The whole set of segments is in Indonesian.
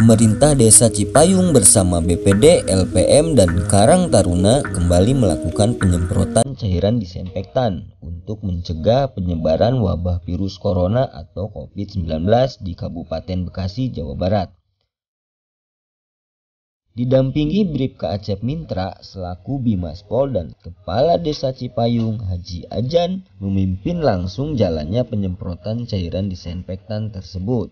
Pemerintah Desa Cipayung bersama BPD, LPM, dan Karang Taruna kembali melakukan penyemprotan cairan disinfektan untuk mencegah penyebaran wabah virus corona atau COVID-19 di Kabupaten Bekasi, Jawa Barat. Didampingi Bribka Acep Mintra selaku Bimas Pol dan Kepala Desa Cipayung Haji Ajan memimpin langsung jalannya penyemprotan cairan disinfektan tersebut.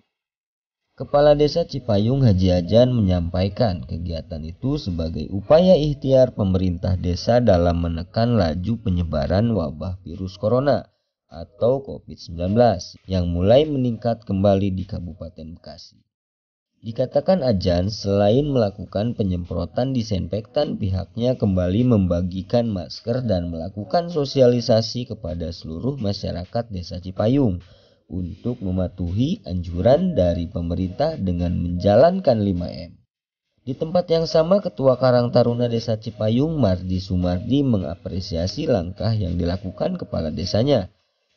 Kepala Desa Cipayung Haji Ajan menyampaikan kegiatan itu sebagai upaya ikhtiar pemerintah desa dalam menekan laju penyebaran wabah virus corona atau COVID-19 yang mulai meningkat kembali di Kabupaten Bekasi. Dikatakan Ajan selain melakukan penyemprotan disinfektan pihaknya kembali membagikan masker dan melakukan sosialisasi kepada seluruh masyarakat desa Cipayung untuk mematuhi anjuran dari pemerintah dengan menjalankan 5M. Di tempat yang sama, Ketua Karang Taruna Desa Cipayung Mardi Sumardi mengapresiasi langkah yang dilakukan kepala desanya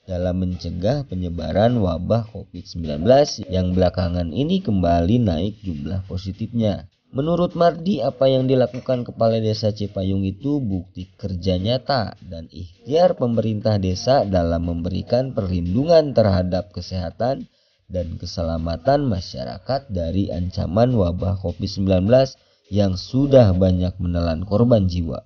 dalam mencegah penyebaran wabah COVID-19 yang belakangan ini kembali naik jumlah positifnya. Menurut Mardi, apa yang dilakukan kepala desa Cipayung itu bukti kerja nyata dan ikhtiar pemerintah desa dalam memberikan perlindungan terhadap kesehatan dan keselamatan masyarakat dari ancaman wabah COVID-19 yang sudah banyak menelan korban jiwa.